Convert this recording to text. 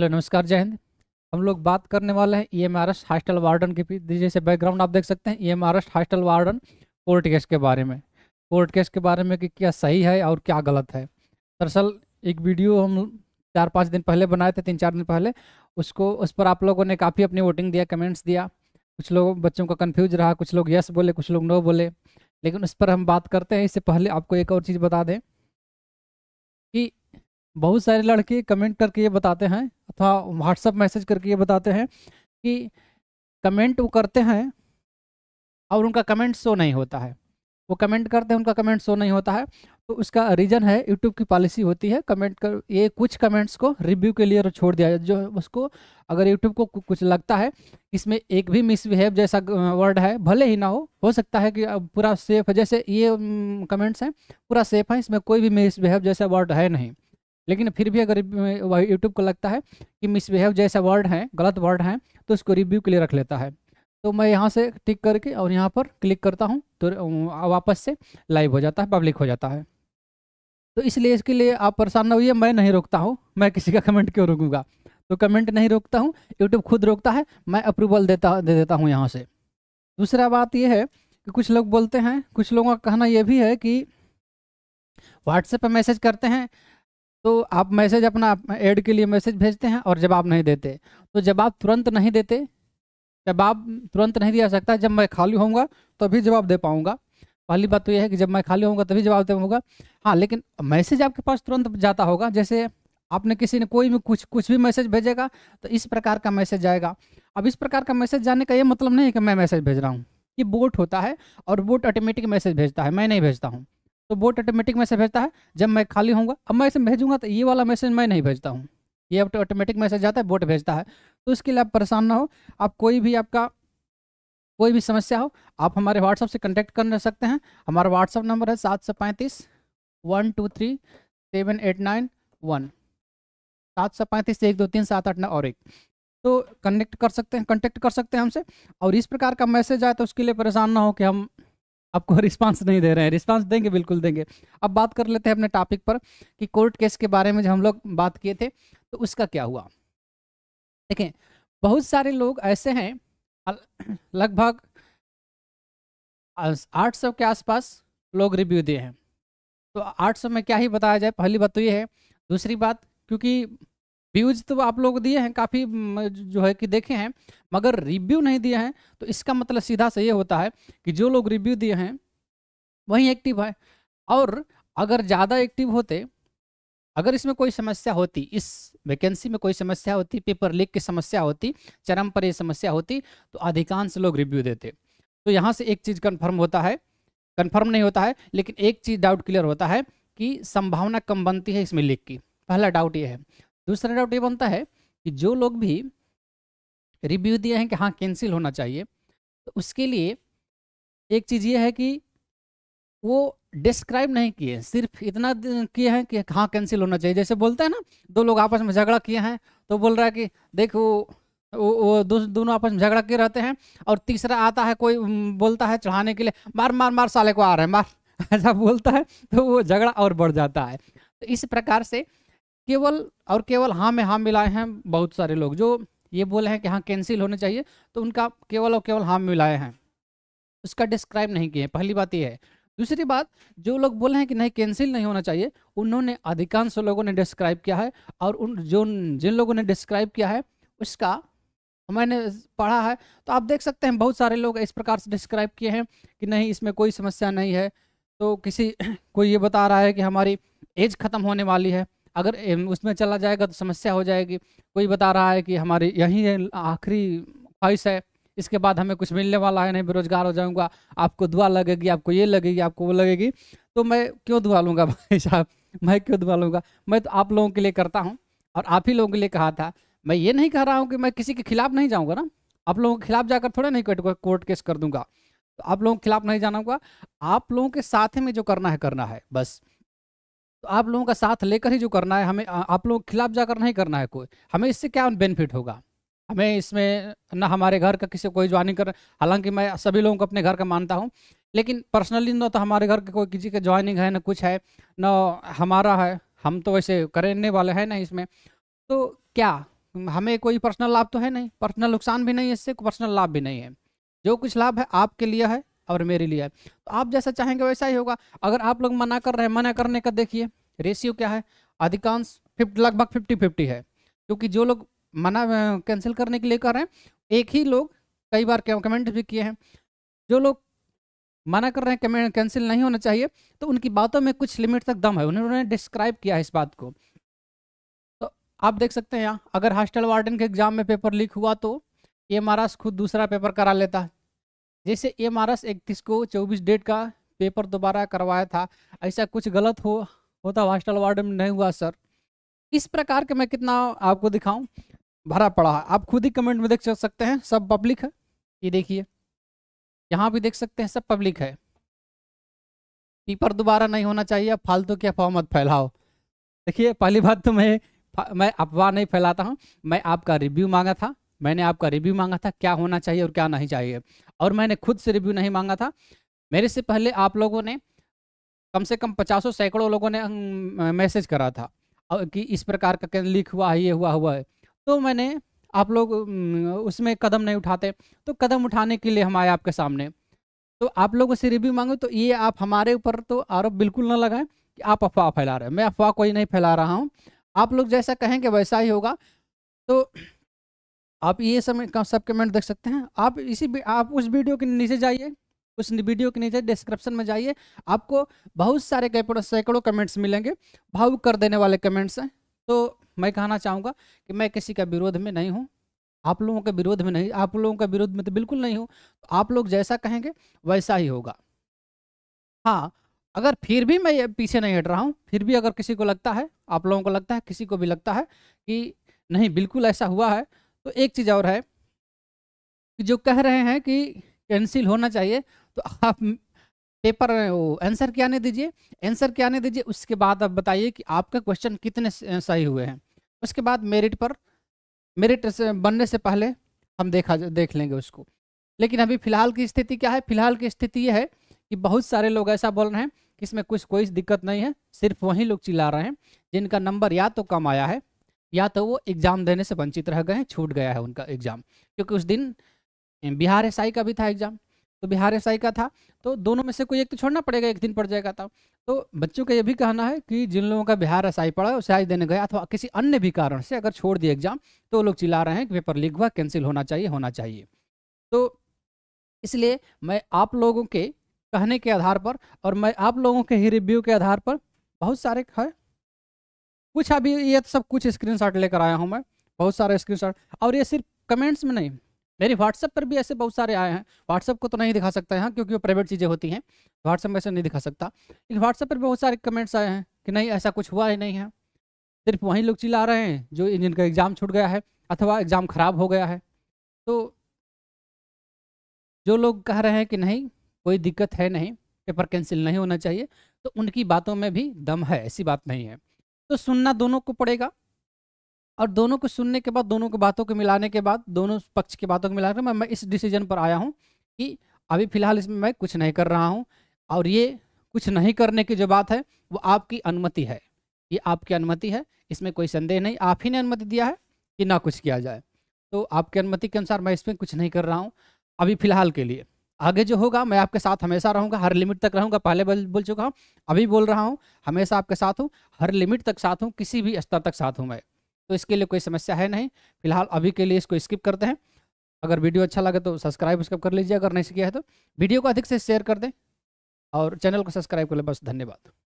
hello नमस्कार जय हिंद हम लोग बात करने वाले हैं E M R S hostel warden के जैसे बैकग्राउंड आप देख सकते हैं E M R S hostel warden court case के बारे में कोर्ट केस के बारे में कि क्या सही है और क्या गलत है दरअसल एक वीडियो हम चार पाँच दिन पहले बनाए थे तीन चार दिन पहले उसको उस पर आप लोगों ने काफ़ी अपनी वोटिंग दिया कमेंट्स दिया कुछ लोग बच्चों का कन्फ्यूज रहा कुछ लोग यस बोले कुछ लोग नो बोले लेकिन उस पर हम बात करते हैं इससे पहले आपको एक और चीज़ बता दें कि बहुत सारे लड़के कमेंट करके ये बताते हैं अथवा व्हाट्सअप मैसेज करके ये बताते हैं कि कमेंट वो करते हैं और उनका कमेंट शो नहीं होता है वो कमेंट करते हैं उनका कमेंट शो नहीं होता है तो उसका रीज़न है यूट्यूब की पॉलिसी होती है कमेंट कर ये कुछ कमेंट्स को रिव्यू के लिए छोड़ दिया जो उसको अगर यूट्यूब को कुछ लगता है इसमें एक भी मिसबिहेव जैसा वर्ड है भले ही ना हो हो सकता है कि पूरा सेफ है जैसे ये कमेंट्स हैं पूरा सेफ है इसमें कोई भी मिसबिहेव जैसा वर्ड है नहीं लेकिन फिर भी अगर यूट्यूब को लगता है कि मिसबिहेव जैसा वर्ड है गलत वर्ड है तो उसको रिव्यू के लिए रख लेता है तो मैं यहाँ से टिक करके और यहाँ पर क्लिक करता हूँ तो वापस से लाइव हो जाता है पब्लिक हो जाता है तो इसलिए इसके लिए आप परेशान ना होइए मैं नहीं रोकता हूँ मैं किसी का कमेंट क्यों रोकूंगा तो कमेंट नहीं रोकता हूँ यूट्यूब खुद रोकता है मैं अप्रूवल देता दे देता हूँ यहाँ से दूसरा बात यह है कि कुछ लोग बोलते हैं कुछ लोगों का कहना यह भी है कि व्हाट्सएप पर मैसेज करते हैं तो आप मैसेज अपना ऐड के लिए मैसेज भेजते हैं और जवाब नहीं देते तो जवाब तुरंत नहीं देते जवाब तुरंत नहीं दिया जा सकता जब मैं खाली होऊंगा तभी जवाब दे पाऊँगा पहली बात तो यह है कि जब मैं खाली होऊंगा तभी जवाब दे पाऊँगा हाँ लेकिन मैसेज आपके पास तुरंत जाता होगा जैसे आपने किसी ने कोई भी कुछ कुछ भी मैसेज भेजेगा तो इस प्रकार का मैसेज जाएगा अब इस प्रकार का मैसेज जाने का ये मतलब नहीं है कि मैं मैसेज भेज रहा हूँ ये बोट होता है और बोट ऑटोमेटिक मैसेज भेजता है मैं नहीं भेजता हूँ तो बोट ऑटोमेटिक मैसेज भेजता है जब मैं खाली हूँ अब मैं इसे भेजूंगा तो ये वाला मैसेज मैं नहीं भेजता हूँ ये ऑटोमेटिक मैसेज आता है बोट भेजता है तो इसके लिए आप परेशान ना हो आप कोई भी आपका कोई भी समस्या हो आप हमारे व्हाट्सअप से कंटेक्ट कर सकते हैं हमारा व्हाट्सअप नंबर है सात सौ पैंतीस one two three seven eight nine one सात सौ पैंतीस एक दो तीन सात आठ नौ और एक तो कनेक्ट कर सकते हैं कंटेक्ट कर सकते हैं हमसे और इस प्रकार का मैसेज आए तो उसके लिए परेशान ना हो कि हम आपको रिस्पांस नहीं दे रहे हैं रिस्पांस देंगे बिल्कुल देंगे अब बात कर लेते हैं अपने टॉपिक पर कि कोर्ट केस के बारे में जो हम लोग बात किए थे तो उसका क्या हुआ देखें बहुत सारे लोग ऐसे हैं लगभग आठ सौ के आसपास लोग रिव्यू दिए हैं तो आठ सौ में क्या ही बताया जाए पहली बात तो ये है दूसरी बात क्योंकि व्यूज तो आप लोग दिए हैं काफ़ी जो है कि देखे हैं मगर रिव्यू नहीं दिए हैं तो इसका मतलब सीधा से ये होता है कि जो लोग रिव्यू दिए हैं वही एक्टिव है और अगर ज़्यादा एक्टिव होते अगर इसमें कोई समस्या होती इस वैकेंसी में कोई समस्या होती पेपर लीक की समस्या होती चरम पर ये समस्या होती तो अधिकांश लोग रिव्यू देते तो यहाँ से एक चीज़ कन्फर्म होता है कन्फर्म नहीं होता है लेकिन एक चीज़ डाउट क्लियर होता है कि संभावना कम बनती है इसमें लीक की पहला डाउट ये है दूसरा डाउट ये बनता है कि जो लोग भी रिव्यू दिए हैं कि हाँ कैंसिल होना चाहिए तो उसके लिए एक चीज़ ये है कि वो डिस्क्राइब नहीं किए सिर्फ इतना किए हैं कि हाँ कैंसिल होना चाहिए जैसे बोलते हैं ना दो लोग आपस में झगड़ा किए हैं तो बोल रहा है कि देखो वो वो दो, दोनों आपस में झगड़ा किए रहते हैं और तीसरा आता है कोई बोलता है चढ़ाने के लिए मार मार मार साले को आ रहे हैं मार ऐसा बोलता है तो वो झगड़ा और बढ़ जाता है तो इस प्रकार से केवल और केवल हाँ में हाँ मिलाए हैं बहुत सारे लोग जो ये बोले हैं कि हाँ कैंसिल होने चाहिए तो उनका केवल और केवल हाँ मिलाए हैं उसका डिस्क्राइब नहीं किए पहली बात यह है दूसरी बात जो लोग बोले हैं कि नहीं कैंसिल नहीं होना चाहिए उन्होंने अधिकांश लोगों ने डिस्क्राइब किया है और उन जो जिन लोगों ने डिस्क्राइब किया है उसका मैंने पढ़ा है तो आप देख सकते हैं बहुत सारे लोग इस प्रकार से डिस्क्राइब किए हैं कि नहीं इसमें कोई समस्या नहीं है तो किसी कोई ये बता रहा है कि हमारी एज ख़त्म होने वाली है अगर उसमें चला जाएगा तो समस्या हो जाएगी कोई बता रहा है कि हमारी यही आखिरी ख्वाहिश है इसके बाद हमें कुछ मिलने वाला है नहीं बेरोजगार हो जाऊंगा आपको दुआ लगेगी आपको ये लगेगी आपको वो लगेगी तो मैं क्यों दुआ लूँगा भाई साहब मैं क्यों दुआ लूँगा मैं तो आप लोगों के लिए करता हूँ और आप ही लोगों के लिए कहा था मैं ये नहीं कह रहा हूँ कि मैं किसी के खिलाफ नहीं जाऊँगा ना आप लोगों के खिलाफ जाकर थोड़ा नहीं कोर्ट केस कर दूंगा तो आप लोगों के खिलाफ नहीं जाना होगा आप लोगों के साथ में जो करना है करना है बस तो आप लोगों का साथ लेकर ही जो करना है हमें आप लोगों के खिलाफ जाकर नहीं करना है कोई हमें इससे क्या बेनिफिट होगा हमें इसमें ना हमारे घर का किसी कोई ज्वाइनिंग कर हालांकि मैं सभी लोगों को अपने घर का मानता हूँ लेकिन पर्सनली ना तो हमारे घर के कोई किसी का ज्वाइनिंग है ना कुछ है ना हमारा है हम तो वैसे करने वाले हैं ना इसमें तो क्या हमें कोई पर्सनल लाभ तो है नहीं पर्सनल नुकसान भी नहीं है इससे पर्सनल लाभ भी नहीं है जो कुछ लाभ है आपके लिए है और मेरे लिए तो आप जैसा चाहेंगे वैसा ही होगा अगर आप लोग मना कर रहे हैं मना करने का देखिए रेशियो क्या है अधिकांश फिफ्टी लगभग फिफ्टी फिफ्टी है क्योंकि जो लोग मना कैंसिल करने के लिए कर रहे हैं एक ही लोग कई बार कमेंट भी किए हैं जो लोग मना कर रहे हैं कैंसिल नहीं होना चाहिए तो उनकी बातों में कुछ लिमिट तक दम है उन्होंने डिस्क्राइब किया है इस बात को तो आप देख सकते हैं यहाँ अगर हॉस्टल वार्डन के एग्जाम में पेपर लीक हुआ तो ये महाराज खुद दूसरा पेपर करा लेता जैसे एम आर एस इकतीस को चौबीस डेट का पेपर दोबारा करवाया था ऐसा कुछ गलत हो होता हॉस्टल वार्ड में नहीं हुआ सर इस प्रकार के मैं कितना आपको दिखाऊं भरा पड़ा है आप खुद ही कमेंट में देख सकते हैं सब पब्लिक है ये देखिए यहाँ भी देख सकते हैं सब पब्लिक है पेपर दोबारा नहीं होना चाहिए फालतू की अफवाह मत फैलाओ देखिए पहली बात तो मैं मैं अफवाह नहीं फैलाता हूँ मैं आपका रिव्यू मांगा था मैंने आपका रिव्यू मांगा था क्या होना चाहिए और क्या नहीं चाहिए और मैंने खुद से रिव्यू नहीं मांगा था मेरे से पहले आप लोगों ने कम से कम पचासों सैकड़ों लोगों ने मैसेज करा था कि इस प्रकार का कैन लीक हुआ है ये हुआ हुआ है तो मैंने आप लोग उसमें कदम नहीं उठाते तो कदम उठाने के लिए हम आए आपके सामने तो आप लोगों से रिव्यू मांगो तो ये आप हमारे ऊपर तो आरोप बिल्कुल ना लगाएं कि आप अफवाह फैला रहे हैं मैं अफवाह कोई नहीं फैला रहा हूँ आप लोग जैसा कहेंगे वैसा ही होगा तो आप ये सब सब कमेंट देख सकते हैं आप इसी आप उस वीडियो के नीचे जाइए उस वीडियो के नीचे डिस्क्रिप्शन में जाइए आपको बहुत सारे सैकड़ों कमेंट्स मिलेंगे भावुक कर देने वाले कमेंट्स हैं तो मैं कहना चाहूँगा कि मैं किसी का विरोध में नहीं हूँ आप लोगों के विरोध में नहीं आप लोगों का विरोध में तो बिल्कुल नहीं हूँ तो आप लोग जैसा कहेंगे वैसा ही होगा हाँ अगर फिर भी मैं पीछे नहीं हट रहा हूँ फिर भी अगर किसी को लगता है आप लोगों को लगता है किसी को भी लगता है कि नहीं बिल्कुल ऐसा हुआ है तो एक चीज़ और है जो कह रहे हैं कि कैंसिल होना चाहिए तो आप पेपर वो आंसर क्या नहीं दीजिए आंसर क्या नहीं दीजिए उसके बाद आप बताइए कि आपका क्वेश्चन कितने सही हुए हैं उसके बाद मेरिट पर मेरिट से बनने से पहले हम देखा देख लेंगे उसको लेकिन अभी फ़िलहाल की स्थिति क्या है फिलहाल की स्थिति ये है कि बहुत सारे लोग ऐसा बोल रहे हैं कि इसमें कुछ कोई दिक्कत नहीं है सिर्फ वही लोग चिल्ला रहे हैं जिनका नंबर या तो कम आया है या तो वो एग्ज़ाम देने से वंचित रह गए हैं छूट गया है उनका एग्ज़ाम क्योंकि उस दिन बिहार एस का भी था एग्ज़ाम तो बिहार एस का था तो दोनों में से कोई एक तो छोड़ना पड़ेगा एक दिन पड़ जाएगा था तो बच्चों का ये भी कहना है कि जिन लोगों का बिहार एस आई पड़ा उसे आज देने गया अथवा किसी अन्य भी कारण से अगर छोड़ दिए एग्ज़ाम तो वो लोग चिल्ला रहे हैं कि पेपर लीक हुआ कैंसिल होना चाहिए होना चाहिए तो इसलिए मैं आप लोगों के कहने के आधार पर और मैं आप लोगों के ही रिव्यू के आधार पर बहुत सारे है कुछ अभी ये तो सब कुछ स्क्रीनशॉट लेकर आया हूँ मैं बहुत सारे स्क्रीनशॉट और ये सिर्फ कमेंट्स में नहीं मेरी व्हाट्सएप पर भी ऐसे बहुत सारे आए हैं व्हाट्सएप को तो नहीं दिखा सकता यहाँ क्योंकि वो प्राइवेट चीज़ें होती हैं व्हाट्सएप में ऐसे नहीं दिखा सकता लेकिन व्हाट्सएप पर बहुत सारे कमेंट्स आए हैं कि नहीं ऐसा कुछ हुआ ही नहीं है सिर्फ वहीं लोग चिल्ला रहे हैं जो जिनका एग्ज़ाम छूट गया है अथवा एग्ज़ाम ख़राब हो गया है तो जो लोग कह रहे हैं कि नहीं कोई दिक्कत है नहीं पेपर कैंसिल नहीं होना चाहिए तो उनकी बातों में भी दम है ऐसी बात नहीं है तो सुनना दोनों को पड़ेगा और दोनों को सुनने के बाद दोनों को बातों को मिलाने के बाद दोनों पक्ष की बातों को मिलाकर मैं, मैं इस डिसीजन पर आया हूँ कि अभी फिलहाल इसमें मैं कुछ नहीं कर रहा हूँ और ये कुछ नहीं करने की जो बात है वो आपकी अनुमति है ये आपकी अनुमति है इसमें कोई संदेह नहीं आप ही ने अनुमति दिया है कि ना कुछ किया जाए तो आपकी अनुमति के अनुसार मैं इसमें कुछ नहीं कर रहा हूँ अभी फिलहाल के लिए आगे जो होगा मैं आपके साथ हमेशा रहूंगा हर लिमिट तक रहूंगा पहले बोल बोल चुका हूँ अभी बोल रहा हूँ हमेशा आपके साथ हूँ हर लिमिट तक साथ हूँ किसी भी स्तर तक साथ हूँ मैं तो इसके लिए कोई समस्या है नहीं फिलहाल अभी के लिए इसको स्किप करते हैं अगर वीडियो अच्छा लगे तो सब्सक्राइब उसका कर लीजिए अगर नहीं किया है तो वीडियो को अधिक से शेयर कर दें और चैनल को सब्सक्राइब कर लें बस धन्यवाद